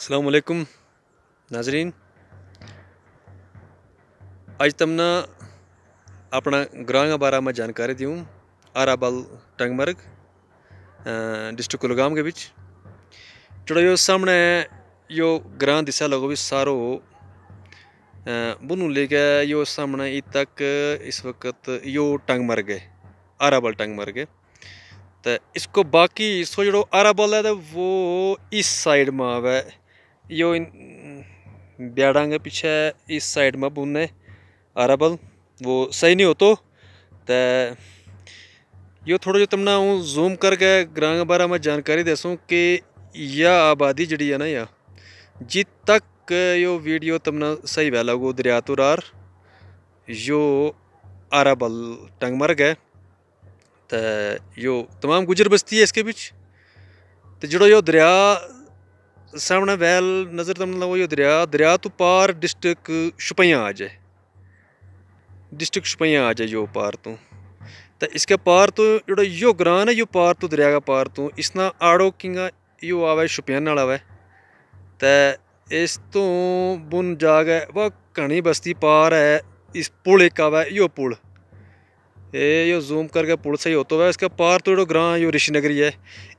असलकुम नाजरीन आज तमना अपना ग्रां के बारे में जानकारी दूँ आराबल टंगमर्ग डिस्ट्रिक्ट कुलगाम के बीच जोड़ा यो सामने यो ग्रां दिशा लगो भी सारो बुनू लेके यो सामने ई तक इस वक्त यो टंगमर्ग है आराबल टंगमर्ग है तो इसको बाकी इसको जो आराबल है तो वो इस साइड में आवे यो इन ब्याड़ा के पीछे इस साइड में बुनने अरबल वो सही नहीं हो तो यो थोड़ा जो तुमने हूँ जूम करके ग्रां बारे में जानकारी देसूँ कि यह आबादी जड़ी है ना यह जित तक यो वीडियो तुमने सही वह लगो दरियातुरार यो आराबल टंगमर्ग है तो यो तमाम गुजर बस्ती है इसके बीच तो जो यो दरिया ਸਾਹਮਣੇ ਵੈਲ ਨਜ਼ਰ ਤੁਮ ਲਾਓ ਇਹ ਦਰਿਆ ਦਰਿਆ ਤੋਂ ਪਾਰ ਡਿਸਟ੍ਰਿਕਟ ਸ਼ੁਪਈਆਂ ਆ ਜਾਏ ਡਿਸਟ੍ਰਿਕਟ ਸ਼ੁਪਈਆਂ ਆ ਜਾਏ ਜੋ ਪਾਰ ਤੋਂ ਤਾਂ ਇਸਕੇ ਪਾਰ ਤੋਂ ਜਿਹੜਾ ਯੋ ਗ੍ਰਾਨ ਹੈ ਯੋ ਪਾਰ ਤੋਂ ਦਰਿਆ ਦਾ ਪਾਰ ਤੋਂ ਇਸ ਨਾਲ ਆੜੋ ਕਿੰਗਾ ਯੋ ਆਵੇ ਸ਼ੁਪਈਆਂ ਨਾਲ ਆਵੇ ਤਾਂ ਇਸ ਤੋਂ ਬੁਨ ਜਾਗ ਹੈ ਵਾ ਘਣੀ ਬਸਤੀ ਪਾਰ ਹੈ ਇਸ ਪੁਲ ਇੱਕ ਆਵੇ ਯੋ ਪੁਲ ये यो जूम करके पुल सही होतो है इसके पार तो जो ग्रां यो ऋषिनगरी है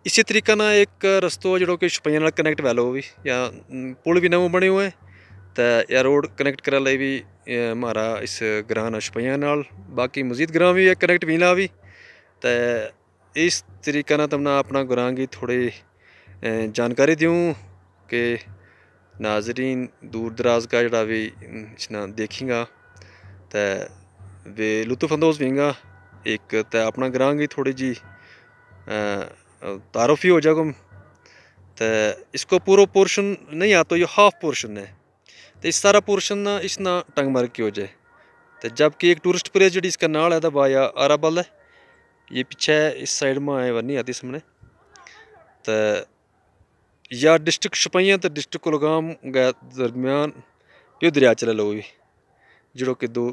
इसी तरीका ना एक रस्तो जो कि छुपाइया नाल कनेक्ट वैलो भी या पुल भी नवों बने हुए हैं तो या रोड कनेक्ट करा ले भी हमारा इस ग्रां ना छुपाइया नाल बाकी मजीद ग्रां भी है कनेक्ट भी ना भी तो इस तरीका ना तमना अपना ग्रां की थोड़ी जानकारी दूँ कि नाजरीन दूर दराज का जड़ा भी देखीगा तो बेलुत्फानंदोज़ वेंगा इक ते अपना ग्रां गी थोड़ी जी तारफ़ ही हो जागम तो इसको पूरा पोर्शन नहीं आता ये हाफ पोर्शन है तो इस सारा पोर्शन ना इस ना टंग मार के हो जाए तो जबकि एक टूरिस्ट प्लेस जी इसका नाल है तो बाया आराबल है ये पीछे इस साइड में आए वरनी आती सामने तो या डिस्ट्रिक्ट छपाइया तो डिस्ट्रिक्ट कुलगाम गए दरमियान ये दरिया चले लोग भी जो कि दो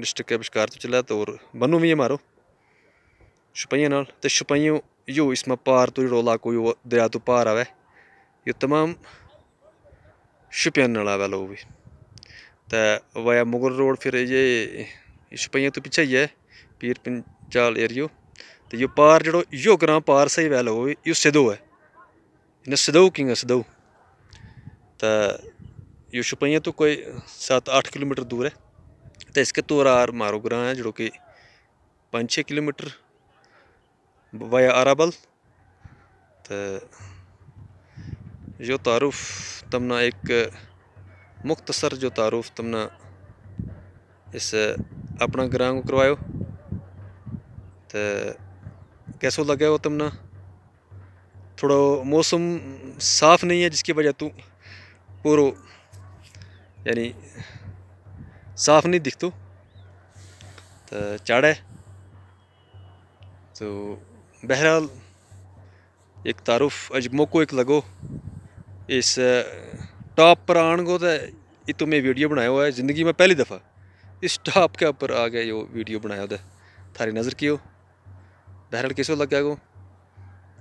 डिस्ट्रिक्ट बश्कार तो चला तो और बनू में मारो छुपाइयों नाल तो छुपाइयों यो इसमें पार तो जो इलाको यो दरिया तो पार आवे ये तमाम छुपियान नाल आवे लोग भी तो वाया मुगल रोड फिर ये छुपाइयों तो पीछे ही है पीर पंचाल एरियो तो यो पार जो यो ग्रां पार सही वह लोग यो सिदो है इन्हें सिदो किंग है सिदो तो यो छुपाइयों तो कोई सात आठ किलोमीटर दूर है तो इसके तौर तो आर मारो ग्रां है जो कि पाँच छः किलोमीटर वाया आराबल तो जो तारुफ तमना एक मुख्तसर जो तारुफ तमना इस अपना ग्रां को करवायो तो कैसो लगे हो तमना थोड़ा मौसम साफ़ नहीं है जिसकी वजह तू पूरा यानी साफ नहीं दिखतो तो चढ़े तो बहरहाल एक तारुफ अज मौको एक लगो इस टॉप पर आन तो ये तो मैं वीडियो बनाया हुआ है ज़िंदगी में पहली दफ़ा इस टॉप के ऊपर आ गया यो वीडियो बनाया होता थारी नज़र की हो बहरहाल किसो लग गया गो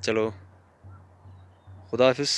चलो खुदा हाफिज़